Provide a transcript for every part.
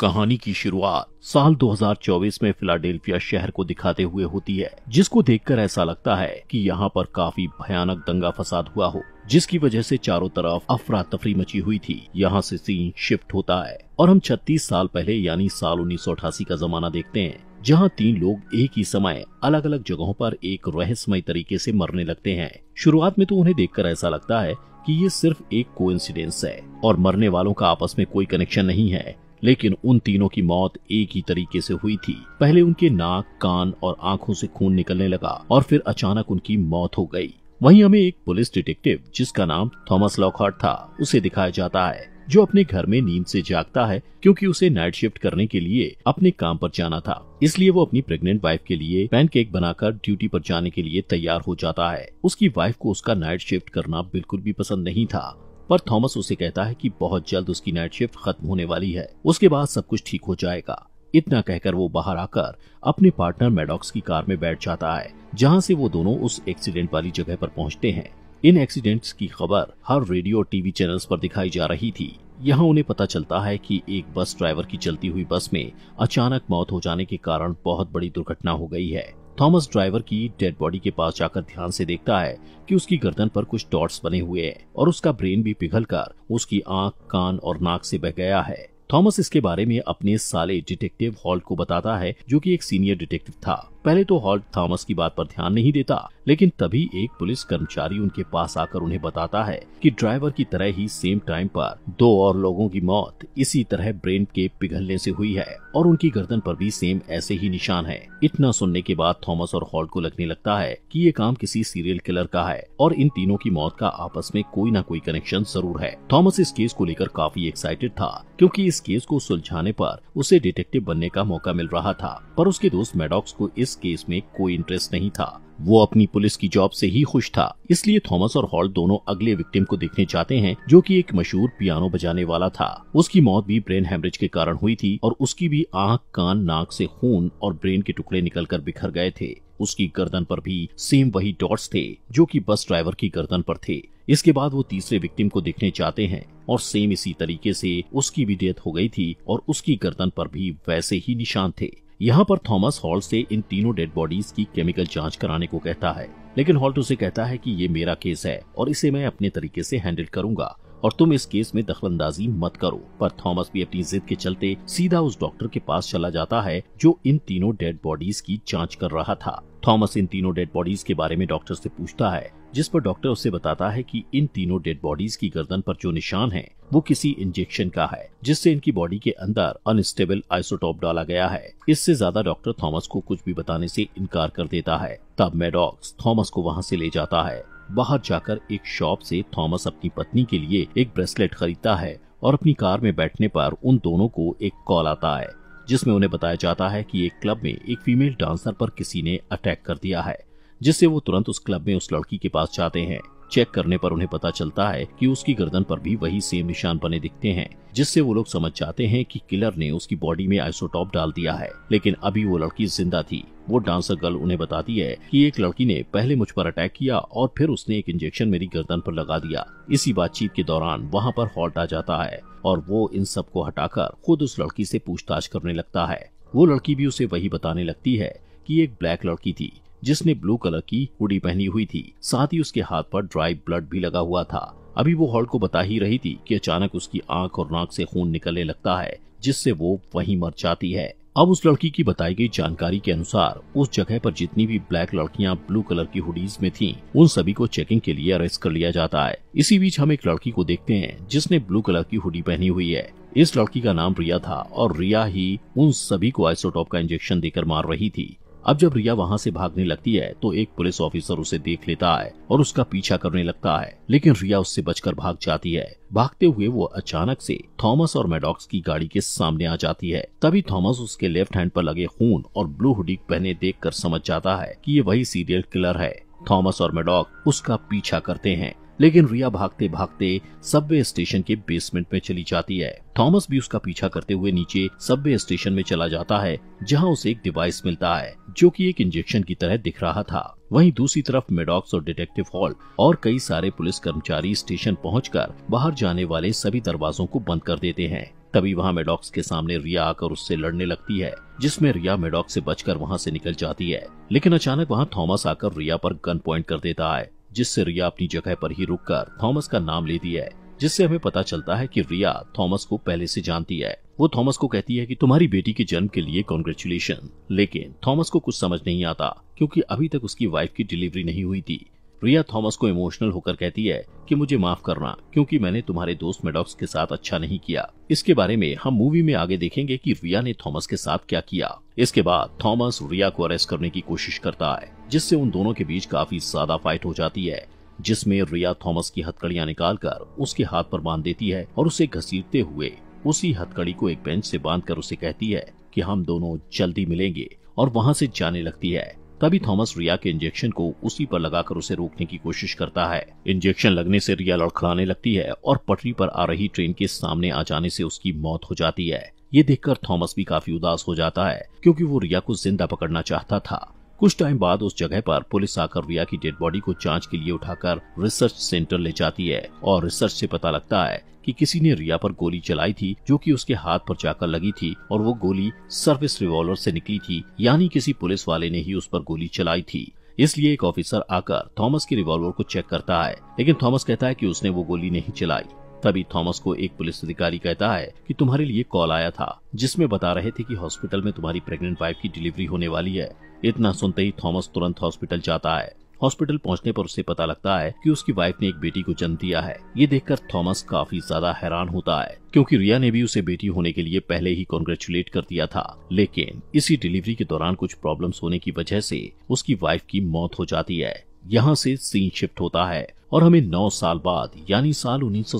कहानी की शुरुआत साल 2024 में फिलाडेल्फिया शहर को दिखाते हुए होती है जिसको देखकर ऐसा लगता है कि यहाँ पर काफी भयानक दंगा फसाद हुआ हो जिसकी वजह से चारों तरफ अफरा तफरी मची हुई थी यहाँ से सीन शिफ्ट होता है और हम 36 साल पहले यानी साल उन्नीस का जमाना देखते हैं जहाँ तीन लोग एक ही समय अलग अलग जगहों पर एक रहस्यमय तरीके से मरने लगते हैं शुरुआत में तो उन्हें देखकर ऐसा लगता है कि ये सिर्फ एक कोइंसिडेंस है और मरने वालों का आपस में कोई कनेक्शन नहीं है लेकिन उन तीनों की मौत एक ही तरीके से हुई थी पहले उनके नाक कान और आंखों से खून निकलने लगा और फिर अचानक उनकी मौत हो गई वहीं हमें एक पुलिस डिटेक्टिव जिसका नाम थॉमस लॉकहार्ट था उसे दिखाया जाता है जो अपने घर में नींद से जागता है क्योंकि उसे नाइट शिफ्ट करने के लिए अपने काम पर जाना था इसलिए वो अपनी प्रेग्नेंट वाइफ के लिए पैनकेक बनाकर ड्यूटी पर जाने के लिए तैयार हो जाता है उसकी वाइफ को उसका नाइट शिफ्ट करना बिल्कुल भी पसंद नहीं था पर थॉमस उसे कहता है कि बहुत जल्द उसकी नाइट शिफ्ट खत्म होने वाली है उसके बाद सब कुछ ठीक हो जाएगा इतना कहकर वो बाहर आकर अपने पार्टनर मेडॉक्स की कार में बैठ जाता है जहाँ से वो दोनों उस एक्सीडेंट वाली जगह पर पहुँचते हैं इन एक्सीडेंट्स की खबर हर रेडियो और टीवी चैनल्स पर दिखाई जा रही थी यहाँ उन्हें पता चलता है कि एक बस ड्राइवर की चलती हुई बस में अचानक मौत हो जाने के कारण बहुत बड़ी दुर्घटना हो गई है थॉमस ड्राइवर की डेड बॉडी के पास जाकर ध्यान से देखता है कि उसकी गर्दन पर कुछ डॉट्स बने हुए हैं और उसका ब्रेन भी पिघलकर उसकी आंख कान और नाक से बह गया है थॉमस इसके बारे में अपने साले डिटेक्टिव हॉल्ट को बताता है जो कि एक सीनियर डिटेक्टिव था पहले तो हॉल्ट थॉमस की बात पर ध्यान नहीं देता लेकिन तभी एक पुलिस कर्मचारी उनके पास आकर उन्हें बताता है कि ड्राइवर की तरह ही सेम टाइम पर दो और लोगों की मौत इसी तरह ब्रेन के पिघलने से हुई है और उनकी गर्दन पर भी सेम ऐसे ही निशान है इतना सुनने के बाद थॉमस और हॉल्ट को लगने लगता है कि ये काम किसी सीरियल किलर का है और इन तीनों की मौत का आपस में कोई न कोई कनेक्शन जरूर है थॉमस इस केस को लेकर काफी एक्साइटेड था क्यूँकी इस केस को सुलझाने आरोप उसे डिटेक्टिव बनने का मौका मिल रहा था पर उसके दोस्त मेडॉक्स को इस इस केस में कोई इंटरेस्ट नहीं था वो अपनी पुलिस की जॉब से ही खुश था इसलिए थॉमस और हॉल दोनों अगले विक्टिम को देखने जाते हैं जो कि एक मशहूर पियानो बजाने वाला था उसकी मौत भी ब्रेन हेमरेज के कारण हुई थी और उसकी भी आंख कान नाक से खून और ब्रेन के टुकड़े निकलकर बिखर गए थे उसकी गर्दन पर भी सेम वही डॉट्स थे जो कि बस ड्राइवर की गर्दन पर थे इसके बाद वो तीसरे विक्टिम को देखने जाते हैं और सेम इसी तरीके से उसकी भी डेथ हो गई थी और उसकी गर्दन पर भी वैसे ही निशान थे यहाँ पर थॉमस हॉल से इन तीनों डेड बॉडीज की केमिकल जांच कराने को कहता है लेकिन हॉल्ट तो उसे कहता है कि ये मेरा केस है और इसे मैं अपने तरीके से हैंडल करूंगा और तुम इस केस में दखल मत करो पर थॉमस भी अपनी जिद के चलते सीधा उस डॉक्टर के पास चला जाता है जो इन तीनों डेड बॉडीज की जाँच कर रहा था थॉमस इन तीनों डेड बॉडीज के बारे में डॉक्टर से पूछता है जिस पर डॉक्टर उससे बताता है कि इन तीनों डेड बॉडीज की गर्दन पर जो निशान है वो किसी इंजेक्शन का है जिससे इनकी बॉडी के अंदर अनस्टेबल आइसोटॉप डाला गया है इससे ज्यादा डॉक्टर थॉमस को कुछ भी बताने से इनकार कर देता है तब मेडॉक्स थॉमस को वहाँ से ले जाता है बाहर जाकर एक शॉप से थॉमस अपनी पत्नी के लिए एक ब्रेसलेट खरीदता है और अपनी कार में बैठने पर उन दोनों को एक कॉल आता है जिसमें उन्हें बताया जाता है कि एक क्लब में एक फीमेल डांसर पर किसी ने अटैक कर दिया है जिससे वो तुरंत उस क्लब में उस लड़की के पास जाते हैं चेक करने पर उन्हें पता चलता है कि उसकी गर्दन पर भी वही सेम निशान बने दिखते हैं जिससे वो लोग समझ जाते हैं कि किलर ने उसकी बॉडी में आइसोटॉप डाल दिया है लेकिन अभी वो लड़की जिंदा थी वो डांसर गर्ल उन्हें बताती है कि एक लड़की ने पहले मुझ पर अटैक किया और फिर उसने एक इंजेक्शन मेरी गर्दन पर लगा दिया इसी बातचीत के दौरान वहाँ पर हॉल्ट आ जाता है और वो इन सब को हटाकर खुद उस लड़की से पूछताछ करने लगता है वो लड़की भी उसे वही बताने लगती है कि एक ब्लैक लड़की थी जिसने ब्लू कलर की हुडी पहनी हुई थी साथ ही उसके हाथ पर ड्राई ब्लड भी लगा हुआ था अभी वो हॉल को बता ही रही थी कि अचानक उसकी आंख और नाक से खून निकलने लगता है जिससे वो वहीं मर जाती है अब उस लड़की की बताई गई जानकारी के अनुसार उस जगह पर जितनी भी ब्लैक लड़कियां ब्लू कलर की हुडीज में थीं, उन सभी को चेकिंग के लिए अरेस्ट कर लिया जाता है इसी बीच हम एक लड़की को देखते हैं जिसने ब्लू कलर की हुडी पहनी हुई है इस लड़की का नाम रिया था और रिया ही उन सभी को आइसोटॉप का इंजेक्शन देकर मार रही थी अब जब रिया वहाँ से भागने लगती है तो एक पुलिस ऑफिसर उसे देख लेता है और उसका पीछा करने लगता है लेकिन रिया उससे बचकर भाग जाती है भागते हुए वो अचानक से थॉमस और मेडॉक्स की गाड़ी के सामने आ जाती है तभी थॉमस उसके लेफ्ट हैंड पर लगे खून और ब्लू हुडी पहने देख कर समझ जाता है की ये वही सीरियल किलर है थॉमस और मेडॉक उसका पीछा करते हैं लेकिन रिया भागते भागते सबवे स्टेशन के बेसमेंट में चली जाती है थॉमस भी उसका पीछा करते हुए नीचे सबवे स्टेशन में चला जाता है जहां उसे एक डिवाइस मिलता है जो कि एक इंजेक्शन की तरह दिख रहा था वहीं दूसरी तरफ मेडॉक्स और डिटेक्टिव हॉल और कई सारे पुलिस कर्मचारी स्टेशन पहुँच बाहर जाने वाले सभी दरवाजों को बंद कर देते हैं तभी वहाँ मेडॉक्स के सामने रिया आकर उससे लड़ने लगती है जिसमें रिया मेडॉक्स से बचकर वहाँ से निकल जाती है लेकिन अचानक वहाँ थॉमस आकर रिया पर गन पॉइंट कर देता है जिससे रिया अपनी जगह पर ही रुककर थॉमस का नाम लेती है जिससे हमें पता चलता है कि रिया थॉमस को पहले से जानती है वो थॉमस को कहती है कि तुम्हारी बेटी के जन्म के लिए कॉन्ग्रेचुलेशन लेकिन थॉमस को कुछ समझ नहीं आता क्योंकि अभी तक उसकी वाइफ की डिलीवरी नहीं हुई थी रिया थॉमस को इमोशनल होकर कहती है कि मुझे माफ करना क्योंकि मैंने तुम्हारे दोस्त मेडॉक्स के साथ अच्छा नहीं किया इसके बारे में हम मूवी में आगे देखेंगे कि रिया ने थॉमस के साथ क्या किया इसके बाद थॉमस रिया को अरेस्ट करने की कोशिश करता है जिससे उन दोनों के बीच काफी ज्यादा फाइट हो जाती है जिसमे रिया थॉमस की निकाल कर उसके हाथ पर बांध देती है और उसे घसीटते हुए उसी हथकड़ी को एक बेंच ऐसी बांध उसे कहती है की हम दोनों जल्दी मिलेंगे और वहाँ से जाने लगती है तभी थॉमस रिया के इंजेक्शन को उसी पर लगाकर उसे रोकने की कोशिश करता है इंजेक्शन लगने से रिया लड़खड़ाने लगती है और पटरी पर आ रही ट्रेन के सामने आ जाने से उसकी मौत हो जाती है ये देखकर थॉमस भी काफी उदास हो जाता है क्योंकि वो रिया को जिंदा पकड़ना चाहता था कुछ टाइम बाद उस जगह पर पुलिस आकर रिया की डेड बॉडी को जांच के लिए उठाकर रिसर्च सेंटर ले जाती है और रिसर्च से पता लगता है कि किसी ने रिया पर गोली चलाई थी जो कि उसके हाथ पर जाकर लगी थी और वो गोली सर्विस रिवॉल्वर से निकली थी यानी किसी पुलिस वाले ने ही उस पर गोली चलाई थी इसलिए एक ऑफिसर आकर थॉमस की रिवॉल्वर को चेक करता है लेकिन थॉमस कहता है की उसने वो गोली नहीं चलाई तभी थॉमस को एक पुलिस अधिकारी कहता है कि तुम्हारे लिए कॉल आया था जिसमें बता रहे थे कि हॉस्पिटल में तुम्हारी प्रेग्नेंट वाइफ की डिलीवरी होने वाली है इतना सुनते ही थॉमस तुरंत हॉस्पिटल जाता है हॉस्पिटल पहुंचने पर उसे पता लगता है कि उसकी वाइफ ने एक बेटी को जन्म दिया है ये देखकर थॉमस काफी ज्यादा हैरान होता है क्योंकि रिया ने भी उसे बेटी होने के लिए पहले ही कॉन्ग्रेचुलेट कर दिया था लेकिन इसी डिलीवरी के दौरान कुछ प्रॉब्लम्स होने की वजह से उसकी वाइफ की मौत हो जाती है यहाँ से सीन शिफ्ट होता है और हमें नौ साल बाद यानी साल उन्नीस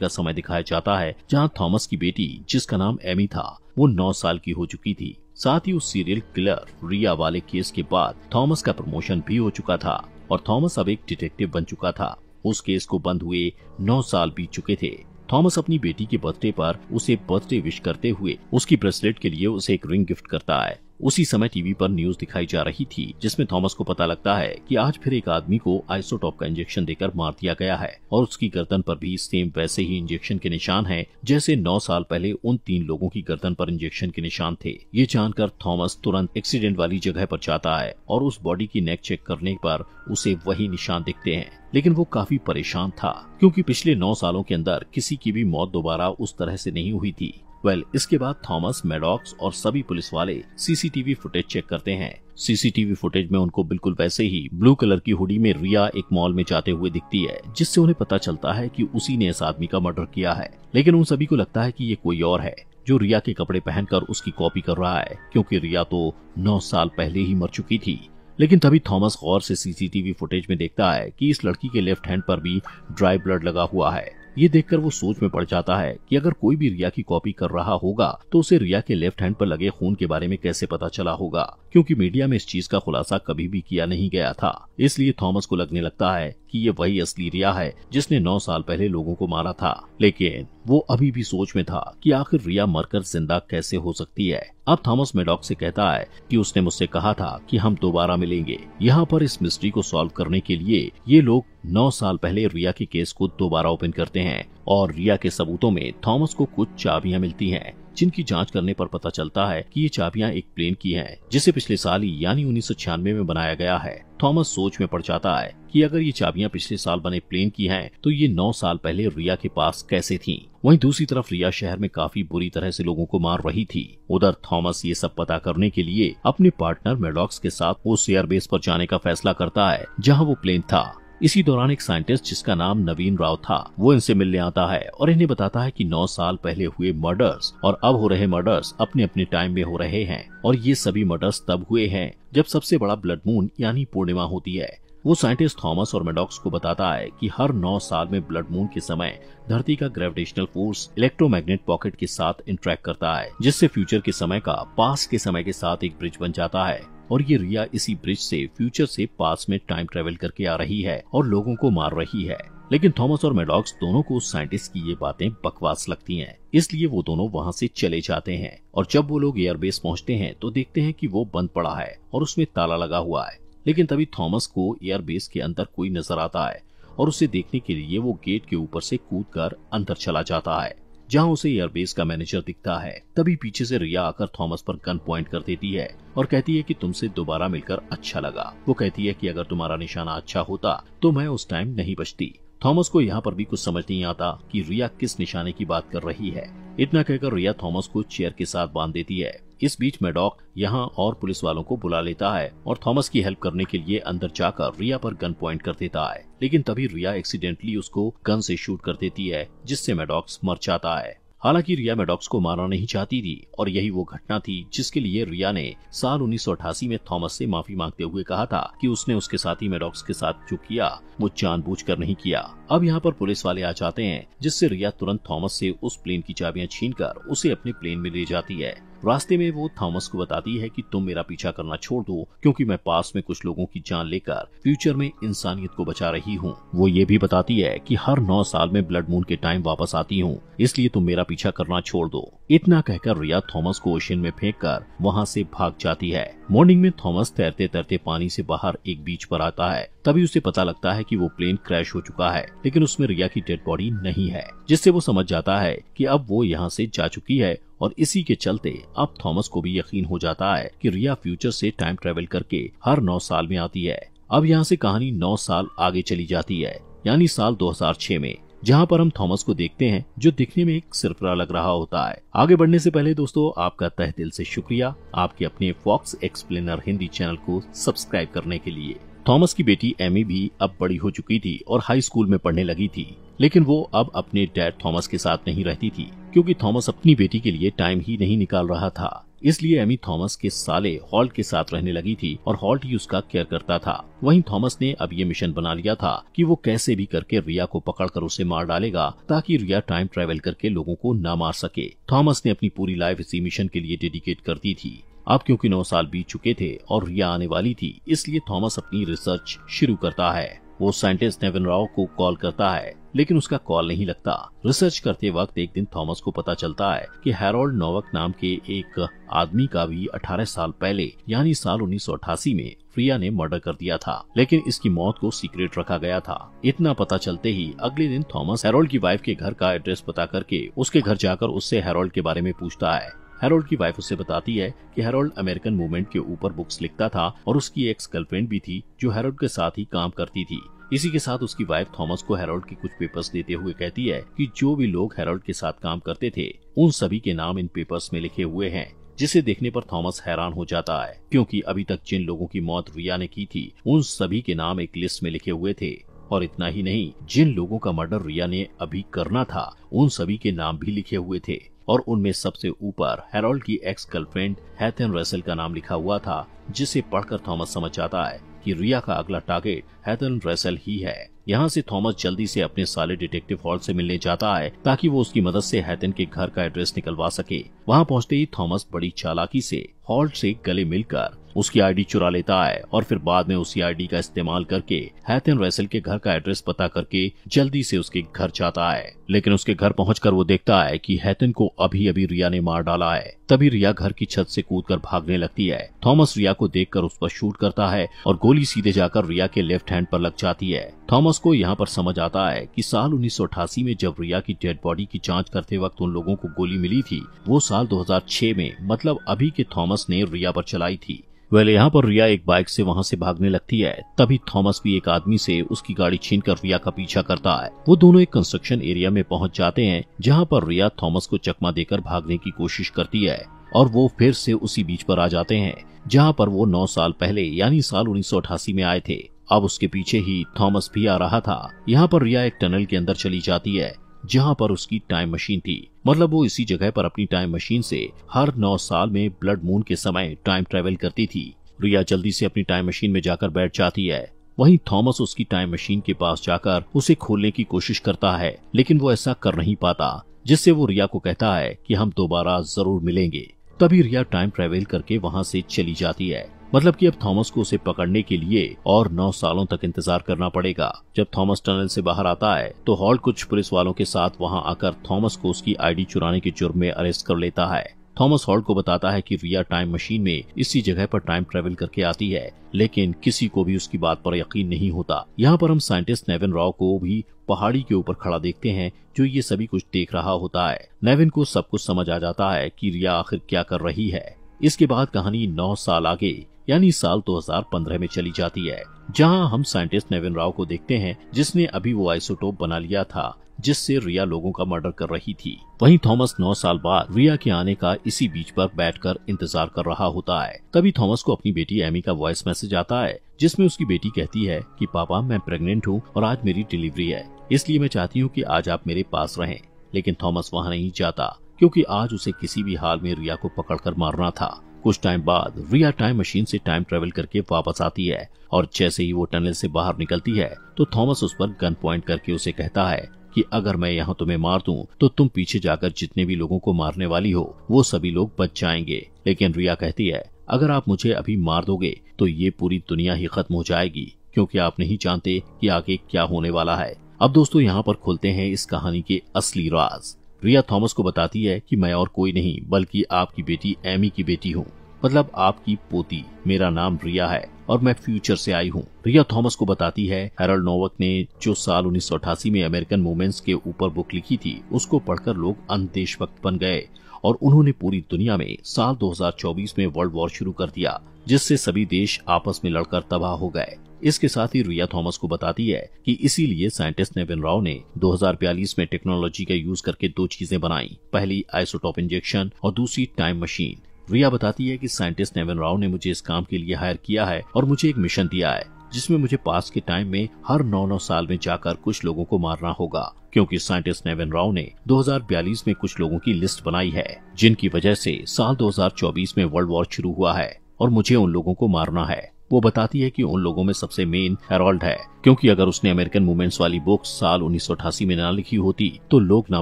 का समय दिखाया जाता है जहाँ थॉमस की बेटी जिसका नाम एमी था वो नौ साल की हो चुकी थी साथ ही उस सीरियल किलर रिया वाले केस के बाद थॉमस का प्रमोशन भी हो चुका था और थॉमस अब एक डिटेक्टिव बन चुका था उस केस को बंद हुए नौ साल बीत चुके थे थॉमस अपनी बेटी के बर्थडे पर उसे बर्थडे विश करते हुए उसकी ब्रेसलेट के लिए उसे एक रिंग गिफ्ट करता है उसी समय टीवी पर न्यूज दिखाई जा रही थी जिसमें थॉमस को पता लगता है कि आज फिर एक आदमी को आइसोटॉप का इंजेक्शन देकर मार दिया गया है और उसकी गर्दन पर भी सेम वैसे ही इंजेक्शन के निशान है जैसे नौ साल पहले उन तीन लोगों की गर्दन पर इंजेक्शन के निशान थे ये जानकर थॉमस तुरंत एक्सीडेंट वाली जगह पर जाता है और उस बॉडी की नेक चेक करने पर उसे वही निशान दिखते हैं लेकिन वो काफी परेशान था क्योंकि पिछले नौ सालों के अंदर किसी की भी मौत दोबारा उस तरह से नहीं हुई थी वेल इसके बाद थॉमस मेडॉक्स और सभी पुलिस वाले सीसीटीवी फुटेज चेक करते हैं सीसीटीवी फुटेज में उनको बिल्कुल वैसे ही ब्लू कलर की हुडी में रिया एक मॉल में जाते हुए दिखती है जिससे उन्हें पता चलता है कि उसी ने इस आदमी का मर्डर किया है लेकिन उन सभी को लगता है कि ये कोई और है जो रिया के कपड़े पहनकर उसकी कॉपी कर रहा है क्योंकि रिया तो नौ साल पहले ही मर चुकी थी लेकिन तभी थॉमस गौर से सीसीटीवी फुटेज में देखता है कि इस लड़की के लेफ्ट हैंड पर भी ड्राई ब्लड लगा हुआ है ये देखकर वो सोच में पड़ जाता है कि अगर कोई भी रिया की कॉपी कर रहा होगा तो उसे रिया के लेफ्ट हैंड पर लगे खून के बारे में कैसे पता चला होगा क्योंकि मीडिया में इस चीज का खुलासा कभी भी किया नहीं गया था इसलिए थॉमस को लगने लगता है कि ये वही असली रिया है जिसने नौ साल पहले लोगों को मारा था लेकिन वो अभी भी सोच में था कि आखिर रिया मरकर जिंदा कैसे हो सकती है अब थॉमस मेडॉक से कहता है कि उसने मुझसे कहा था कि हम दोबारा मिलेंगे यहाँ पर इस मिस्ट्री को सॉल्व करने के लिए ये लोग नौ साल पहले रिया के केस को दोबारा ओपन करते हैं और रिया के सबूतों में थॉमस को कुछ चाबियाँ मिलती है जिनकी जांच करने पर पता चलता है कि ये चाबियां एक प्लेन की हैं जिसे पिछले साल ही यानी उन्नीस में बनाया गया है थॉमस सोच में पड़ जाता है कि अगर ये चाबियां पिछले साल बने प्लेन की हैं तो ये नौ साल पहले रिया के पास कैसे थीं? वहीं दूसरी तरफ रिया शहर में काफी बुरी तरह से लोगों को मार रही थी उधर थॉमस ये सब पता करने के लिए अपने पार्टनर मेडॉक्स के साथ उस एयरबेस पर जाने का फैसला करता है जहाँ वो प्लेन था इसी दौरान एक साइंटिस्ट जिसका नाम नवीन राव था वो इनसे मिलने आता है और इन्हें बताता है कि 9 साल पहले हुए मर्डर्स और अब हो रहे मर्डर्स अपने अपने टाइम में हो रहे हैं और ये सभी मर्डर्स तब हुए हैं जब सबसे बड़ा ब्लड मून यानी पूर्णिमा होती है वो साइंटिस्ट थॉमस और मेडॉक्स को बताता है कि हर 9 साल में ब्लड मून के समय धरती का ग्रेविटेशनल फोर्स इलेक्ट्रोमैग्नेट पॉकेट के साथ इंट्रैक्ट करता है जिससे फ्यूचर के समय का पास के समय के साथ एक ब्रिज बन जाता है और ये रिया इसी ब्रिज से फ्यूचर से पास में टाइम ट्रेवल करके आ रही है और लोगों को मार रही है लेकिन थॉमस और मेडॉक्स दोनों को साइंटिस्ट की ये बातें बकवास लगती हैं इसलिए वो दोनों वहाँ से चले जाते हैं और जब वो लोग एयरबेस पहुँचते हैं तो देखते हैं कि वो बंद पड़ा है और उसमें ताला लगा हुआ है लेकिन तभी थॉमस को एयरबेस के अंदर कोई नजर आता है और उसे देखने के लिए वो गेट के ऊपर से कूद कर अंदर चला जाता है जहां उसे एयरबेस का मैनेजर दिखता है तभी पीछे से रिया आकर थॉमस पर गन पॉइंट कर देती है और कहती है कि तुमसे दोबारा मिलकर अच्छा लगा वो कहती है कि अगर तुम्हारा निशाना अच्छा होता तो मैं उस टाइम नहीं बचती थॉमस को यहाँ पर भी कुछ समझ नहीं आता कि रिया किस निशाने की बात कर रही है इतना कहकर रिया थॉमस को चेयर के साथ बांध देती है इस बीच मेडॉक यहाँ और पुलिस वालों को बुला लेता है और थॉमस की हेल्प करने के लिए अंदर जाकर रिया पर गन पॉइंट कर देता है लेकिन तभी रिया एक्सीडेंटली उसको गन से शूट कर देती है जिससे मेडॉक्स मर जाता है हालांकि रिया मेडॉक्स को मारना नहीं चाहती थी और यही वो घटना थी जिसके लिए रिया ने साल उन्नीस में थॉमस से माफी मांगते हुए कहा था कि उसने उसके साथी मेडॉक्स के साथ जो किया वो जानबूझकर नहीं किया अब यहाँ पर पुलिस वाले आ जाते हैं जिससे रिया तुरंत थॉमस से उस प्लेन की चाबियां छीनकर उसे अपने प्लेन में ले जाती है रास्ते में वो थॉमस को बताती है कि तुम मेरा पीछा करना छोड़ दो क्योंकि मैं पास में कुछ लोगों की जान लेकर फ्यूचर में इंसानियत को बचा रही हूँ वो ये भी बताती है कि हर नौ साल में ब्लड मून के टाइम वापस आती हूँ इसलिए तुम मेरा पीछा करना छोड़ दो इतना कहकर रिया थॉमस को ओशन में फेंक कर वहाँ से भाग जाती है मॉर्निंग में थॉमस तैरते तैरते पानी से बाहर एक बीच पर आता है तभी उसे पता लगता है कि वो प्लेन क्रैश हो चुका है लेकिन उसमें रिया की डेड बॉडी नहीं है जिससे वो समझ जाता है कि अब वो यहाँ से जा चुकी है और इसी के चलते अब थॉमस को भी यकीन हो जाता है कि रिया फ्यूचर से टाइम ट्रेवल करके हर नौ साल में आती है अब यहाँ से कहानी नौ साल आगे चली जाती है यानी साल 2006 में जहाँ पर हम थॉमस को देखते हैं जो दिखने में एक सिरफरा लग रहा होता है आगे बढ़ने से पहले दोस्तों आपका तह दिल से शुक्रिया आपके अपने फॉक्स एक्सप्लेनर हिंदी चैनल को सब्सक्राइब करने के लिए थॉमस की बेटी एमी भी अब बड़ी हो चुकी थी और हाई स्कूल में पढ़ने लगी थी लेकिन वो अब अपने डैड थॉमस के साथ नहीं रहती थी क्योंकि थॉमस अपनी बेटी के लिए टाइम ही नहीं निकाल रहा था इसलिए एमी थॉमस के साले हॉल्ट के साथ रहने लगी थी और हॉल्ट ही उसका केयर करता था वहीं थॉमस ने अब ये मिशन बना लिया था कि वो कैसे भी करके रिया को पकड़कर उसे मार डालेगा ताकि रिया टाइम ट्रेवल करके लोगों को न मार सके थॉमस ने अपनी पूरी लाइफ इसी मिशन के लिए डेडिकेट कर दी थी अब क्योंकि नौ साल बीत चुके थे और रिया आने वाली थी इसलिए थॉमस अपनी रिसर्च शुरू करता है वो साइंटिस्ट नेविन राव को कॉल करता है लेकिन उसका कॉल नहीं लगता रिसर्च करते वक्त एक दिन थॉमस को पता चलता है कि हैरोल्ड नोवक नाम के एक आदमी का भी 18 साल पहले यानी साल उन्नीस में प्रिया ने मर्डर कर दिया था लेकिन इसकी मौत को सीक्रेट रखा गया था इतना पता चलते ही अगले दिन थॉमस हेरोल्ड की वाइफ के घर का एड्रेस पता करके उसके घर जाकर उससे हेरोल्ड के बारे में पूछता है हेरोल्ड की वाइफ उसे बताती है कि हेरोल्ड अमेरिकन मूवमेंट के ऊपर बुक्स लिखता था और उसकी एक्स गर्लफ्रेंड भी थी जो हेरोल्ड के साथ ही काम करती थी इसी के साथ उसकी वाइफ थॉमस को हेरोल्ड के कुछ पेपर्स देते हुए कहती है कि जो भी लोग हेरोल्ड के साथ काम करते थे उन सभी के नाम इन पेपर्स में लिखे हुए हैं जिसे देखने पर थॉमस हैरान हो जाता है क्योंकि अभी तक जिन लोगों की मौत रिया ने की थी उन सभी के नाम एक लिस्ट में लिखे हुए थे और इतना ही नहीं जिन लोगों का मर्डर रिया ने अभी करना था उन सभी के नाम भी लिखे हुए थे और उनमें सबसे ऊपर हेरोल्ड की एक्स गर्लफ्रेंड हैथन रसेल का नाम लिखा हुआ था जिसे पढ़कर थॉमस समझ जाता है कि रिया का अगला टारगेट हैथन रसेल ही है यहाँ से थॉमस जल्दी से अपने साले डिटेक्टिव हॉल से मिलने जाता है ताकि वो उसकी मदद से हैतन के घर का एड्रेस निकलवा सके वहाँ पहुँचते ही थॉमस बड़ी चालाकी से हॉल्ट से गले मिलकर उसकी आईडी चुरा लेता है और फिर बाद में उसी आईडी का इस्तेमाल करके हैथन रेसल के घर का एड्रेस पता करके जल्दी से उसके घर जाता है लेकिन उसके घर पहुंचकर वो देखता है कि हैथन को अभी अभी रिया ने मार डाला है तभी रिया घर की छत से कूदकर भागने लगती है थॉमस रिया को देखकर उस पर शूट करता है और गोली सीधे जाकर रिया के लेफ्ट हैंड पर लग जाती है थॉमस को यहाँ पर समझ आता है कि साल उन्नीस में जब रिया की डेड बॉडी की जांच करते वक्त उन लोगों को गोली मिली थी वो साल 2006 में मतलब अभी के थॉमस ने रिया पर चलाई थी वह यहाँ पर रिया एक बाइक से वहाँ से भागने लगती है तभी थॉमस भी एक आदमी से उसकी गाड़ी छीन कर रिया का पीछा करता है वो दोनों एक कंस्ट्रक्शन एरिया में पहुँच जाते हैं जहाँ पर रिया थॉमस को चकमा देकर भागने की कोशिश करती है और वो फिर से उसी बीच पर आ जाते हैं जहाँ पर वो नौ साल पहले यानी साल उन्नीस में आए थे अब उसके पीछे ही थॉमस भी आ रहा था यहाँ पर रिया एक टनल के अंदर चली जाती है जहाँ पर उसकी टाइम मशीन थी मतलब वो इसी जगह पर अपनी टाइम मशीन से हर नौ साल में ब्लड मून के समय टाइम ट्रेवल करती थी रिया जल्दी से अपनी टाइम मशीन में जाकर बैठ जाती है वहीं थॉमस उसकी टाइम मशीन के पास जाकर उसे खोलने की कोशिश करता है लेकिन वो ऐसा कर नहीं पाता जिससे वो रिया को कहता है कि हम दोबारा जरूर मिलेंगे तभी रिया टाइम ट्रेवल करके वहाँ से चली जाती है मतलब कि अब थॉमस को उसे पकड़ने के लिए और नौ सालों तक इंतजार करना पड़ेगा जब थॉमस टनल से बाहर आता है तो हॉल कुछ पुलिस वालों के साथ वहां आकर थॉमस को उसकी आईडी चुराने के जुर्म में अरेस्ट कर लेता है थॉमस हॉल्ट को बताता है कि रिया टाइम मशीन में इसी जगह पर टाइम ट्रेवल करके आती है लेकिन किसी को भी उसकी बात पर यकीन नहीं होता यहाँ पर हम साइंटिस्ट नेविन राव को भी पहाड़ी के ऊपर खड़ा देखते हैं जो ये सभी कुछ देख रहा होता है नेविन को सब कुछ समझ आ जाता है की रिया आखिर क्या कर रही है इसके बाद कहानी नौ साल आगे यानी साल 2015 में चली जाती है जहां हम साइंटिस्ट नेविन राव को देखते हैं जिसने अभी वो आइसोटोप बना लिया था जिससे रिया लोगों का मर्डर कर रही थी वहीं थॉमस नौ साल बाद रिया के आने का इसी बीच पर बैठकर इंतजार कर रहा होता है तभी थॉमस को अपनी बेटी एमी का वॉइस मैसेज आता है जिसमें उसकी बेटी कहती है कि पापा मैं प्रेग्नेंट हूँ और आज मेरी डिलीवरी है इसलिए मैं चाहती हूँ की आज आप मेरे पास रहे लेकिन थॉमस वहाँ नहीं जाता क्यूँकी आज उसे किसी भी हाल में रिया को कर मारना था कुछ टाइम बाद रिया टाइम मशीन से टाइम ट्रेवल करके वापस आती है और जैसे ही वो टनल से बाहर निकलती है तो थॉमस उस पर गन पॉइंट करके उसे कहता है कि अगर मैं यहाँ तुम्हें मार दूँ तो तुम पीछे जाकर जितने भी लोगों को मारने वाली हो वो सभी लोग बच जाएंगे लेकिन रिया कहती है अगर आप मुझे अभी मार दोगे तो ये पूरी दुनिया ही खत्म हो जाएगी क्योंकि आप नहीं जानते कि आगे क्या होने वाला है अब दोस्तों यहाँ पर खुलते हैं इस कहानी के असली राज रिया थॉमस को बताती है कि मैं और कोई नहीं बल्कि आपकी बेटी एमी की बेटी हूँ मतलब आपकी पोती मेरा नाम रिया है और मैं फ्यूचर से आई हूँ रिया थॉमस को बताती है हेरल्ड नोवक ने जो साल उन्नीस में अमेरिकन मूवमेंट्स के ऊपर बुक लिखी थी उसको पढ़कर लोग वक्त बन गए और उन्होंने पूरी दुनिया में साल 2024 में वर्ल्ड वॉर शुरू कर दिया जिससे सभी देश आपस में लड़कर तबाह हो गए इसके साथ ही रिया थॉमस को बताती है कि इसीलिए साइंटिस्ट नेविन राव ने 2042 में टेक्नोलॉजी का यूज करके दो चीजें बनाई पहली आइसोटॉप इंजेक्शन और दूसरी टाइम मशीन रिया बताती है कि साइंटिस्ट नेवन राव ने मुझे इस काम के लिए हायर किया है और मुझे एक मिशन दिया है जिसमें मुझे पास के टाइम में हर नौ नौ साल में जाकर कुछ लोगों को मारना होगा क्योंकि साइंटिस्ट नेवन राव ने 2042 में कुछ लोगों की लिस्ट बनाई है जिनकी वजह से साल 2024 में वर्ल्ड वॉर शुरू हुआ है और मुझे उन लोगों को मारना है वो बताती है कि उन लोगों में सबसे मेन हेरोल्ड है क्योंकि अगर उसने अमेरिकन मूवमेंट्स वाली बुक साल उन्नीस में ना लिखी होती तो लोग ना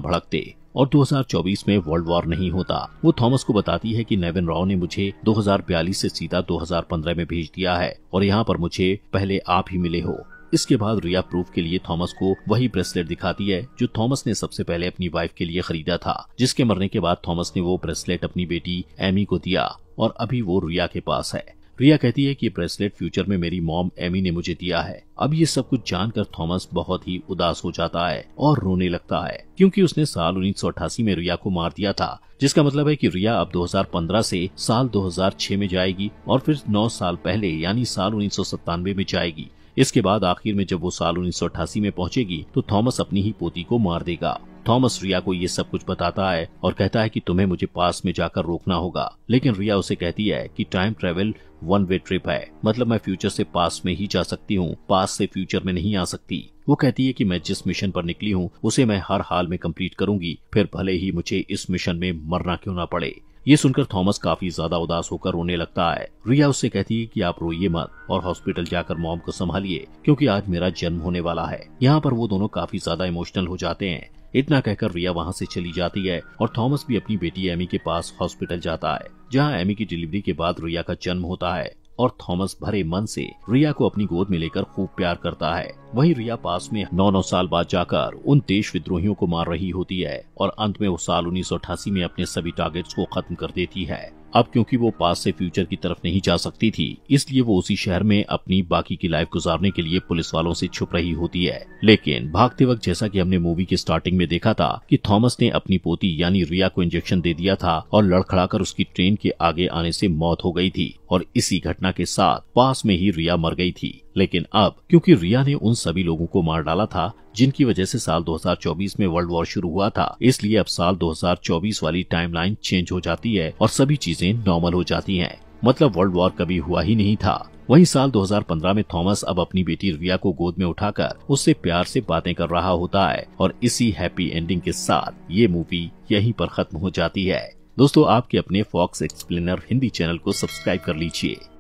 भड़कते और 2024 में वर्ल्ड वॉर नहीं होता वो थॉमस को बताती है कि नेविन राव ने मुझे 2042 से सीधा 2015 में भेज दिया है और यहाँ पर मुझे पहले आप ही मिले हो इसके बाद रिया प्रूफ के लिए थॉमस को वही ब्रेसलेट दिखाती है जो थॉमस ने सबसे पहले अपनी वाइफ के लिए खरीदा था जिसके मरने के बाद थॉमस ने वो ब्रेसलेट अपनी बेटी एमी को दिया और अभी वो रिया के पास है रिया कहती है कि ये ब्रेसलेट फ्यूचर में मेरी मॉम एमी ने मुझे दिया है अब ये सब कुछ जानकर थॉमस बहुत ही उदास हो जाता है और रोने लगता है क्योंकि उसने साल उन्नीस में रिया को मार दिया था जिसका मतलब है कि रिया अब 2015 से साल 2006 में जाएगी और फिर 9 साल पहले यानी साल उन्नीस में जाएगी इसके बाद आखिर में जब वो साल उन्नीस में पहुंचेगी तो थॉमस अपनी ही पोती को मार देगा थॉमस रिया को ये सब कुछ बताता है और कहता है कि तुम्हें मुझे पास में जाकर रोकना होगा लेकिन रिया उसे कहती है कि time travel one way trip है मतलब मैं फ्यूचर से पास में ही जा सकती हूँ पास से फ्यूचर में नहीं आ सकती वो कहती है कि मैं जिस मिशन पर निकली हूँ उसे मैं हर हाल में कंप्लीट करूंगी फिर भले ही मुझे इस मिशन में मरना क्यों ना पड़े ये सुनकर थॉमस काफी ज्यादा उदास होकर रोने लगता है रिया उससे कहती है कि आप रोइए मत और हॉस्पिटल जाकर मॉम को संभालिए क्योंकि आज मेरा जन्म होने वाला है यहाँ पर वो दोनों काफी ज्यादा इमोशनल हो जाते हैं इतना कहकर रिया वहाँ से चली जाती है और थॉमस भी अपनी बेटी एमी के पास हॉस्पिटल जाता है जहाँ एमी की डिलीवरी के बाद रिया का जन्म होता है और थॉमस भरे मन से रिया को अपनी गोद में लेकर खूब प्यार करता है वहीं रिया पास में नौ नौ साल बाद जाकर उन देश विद्रोहियों को मार रही होती है और अंत में वो साल उन्नीस में अपने सभी टारगेट्स को खत्म कर देती है अब क्योंकि वो पास से फ्यूचर की तरफ नहीं जा सकती थी इसलिए वो उसी शहर में अपनी बाकी की लाइफ गुजारने के लिए पुलिस वालों से छुप रही होती है लेकिन भागते वक्त जैसा कि हमने मूवी के स्टार्टिंग में देखा था कि थॉमस ने अपनी पोती यानी रिया को इंजेक्शन दे दिया था और लड़खड़ाकर उसकी ट्रेन के आगे आने से मौत हो गयी थी और इसी घटना के साथ पास में ही रिया मर गयी थी लेकिन अब क्योंकि रिया ने उन सभी लोगों को मार डाला था जिनकी वजह से साल 2024 में वर्ल्ड वॉर शुरू हुआ था इसलिए अब साल 2024 वाली टाइमलाइन चेंज हो जाती है और सभी चीजें नॉर्मल हो जाती हैं। मतलब वर्ल्ड वॉर कभी हुआ ही नहीं था वहीं साल 2015 में थॉमस अब अपनी बेटी रिया को गोद में उठाकर उससे प्यार से बातें कर रहा होता है और इसी हैप्पी एंडिंग के साथ ये मूवी यही पर खत्म हो जाती है दोस्तों आपके अपने फॉक्स एक्सप्लेनर हिंदी चैनल को सब्सक्राइब कर लीजिए